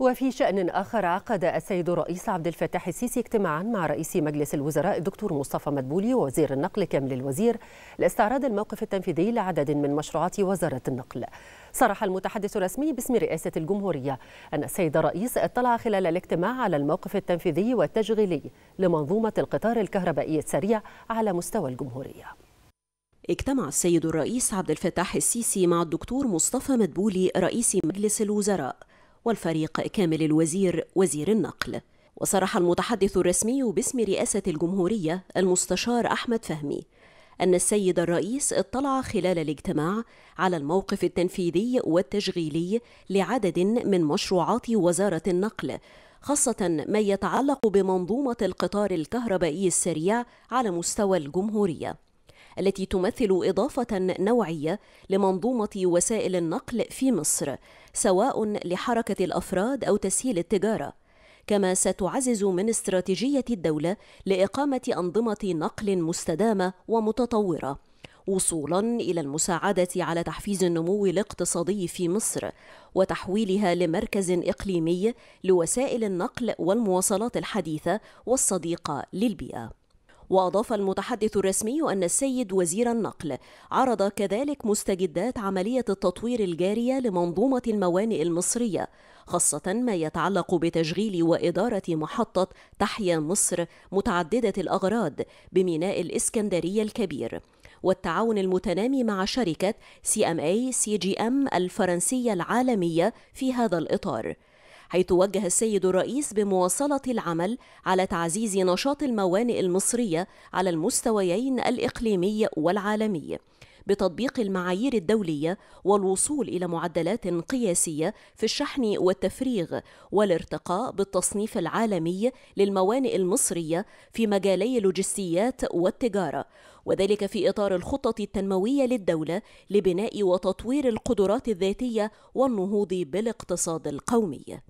وفي شأن آخر عقد السيد الرئيس عبد الفتاح السيسي اجتماعا مع رئيس مجلس الوزراء الدكتور مصطفى مدبولي ووزير النقل كامل الوزير لاستعراض الموقف التنفيذي لعدد من مشروعات وزارة النقل صرح المتحدث الرسمي باسم رئاسة الجمهورية أن السيد الرئيس اطلع خلال الاجتماع على الموقف التنفيذي والتشغيلي لمنظومة القطار الكهربائي السريع على مستوى الجمهورية اجتمع السيد الرئيس عبد الفتاح السيسي مع الدكتور مصطفى مدبولي رئيس مجلس الوزراء والفريق كامل الوزير وزير النقل وصرح المتحدث الرسمي باسم رئاسة الجمهورية المستشار أحمد فهمي أن السيد الرئيس اطلع خلال الاجتماع على الموقف التنفيذي والتشغيلي لعدد من مشروعات وزارة النقل خاصة ما يتعلق بمنظومة القطار الكهربائي السريع على مستوى الجمهورية التي تمثل إضافة نوعية لمنظومة وسائل النقل في مصر سواء لحركة الأفراد أو تسهيل التجارة كما ستعزز من استراتيجية الدولة لإقامة أنظمة نقل مستدامة ومتطورة وصولا الى المساعده على تحفيز النمو الاقتصادي في مصر وتحويلها لمركز اقليمي لوسائل النقل والمواصلات الحديثه والصديقه للبيئه وأضاف المتحدث الرسمي أن السيد وزير النقل عرض كذلك مستجدات عملية التطوير الجارية لمنظومة الموانئ المصرية خاصة ما يتعلق بتشغيل وإدارة محطة تحيا مصر متعددة الأغراض بميناء الإسكندرية الكبير والتعاون المتنامي مع شركة سي ام اي سي جي ام الفرنسية العالمية في هذا الإطار حيث وجه السيد الرئيس بمواصلة العمل على تعزيز نشاط الموانئ المصرية على المستويين الإقليمي والعالمي بتطبيق المعايير الدولية والوصول إلى معدلات قياسية في الشحن والتفريغ والارتقاء بالتصنيف العالمي للموانئ المصرية في مجالي اللوجستيات والتجارة وذلك في إطار الخطة التنموية للدولة لبناء وتطوير القدرات الذاتية والنهوض بالاقتصاد القومي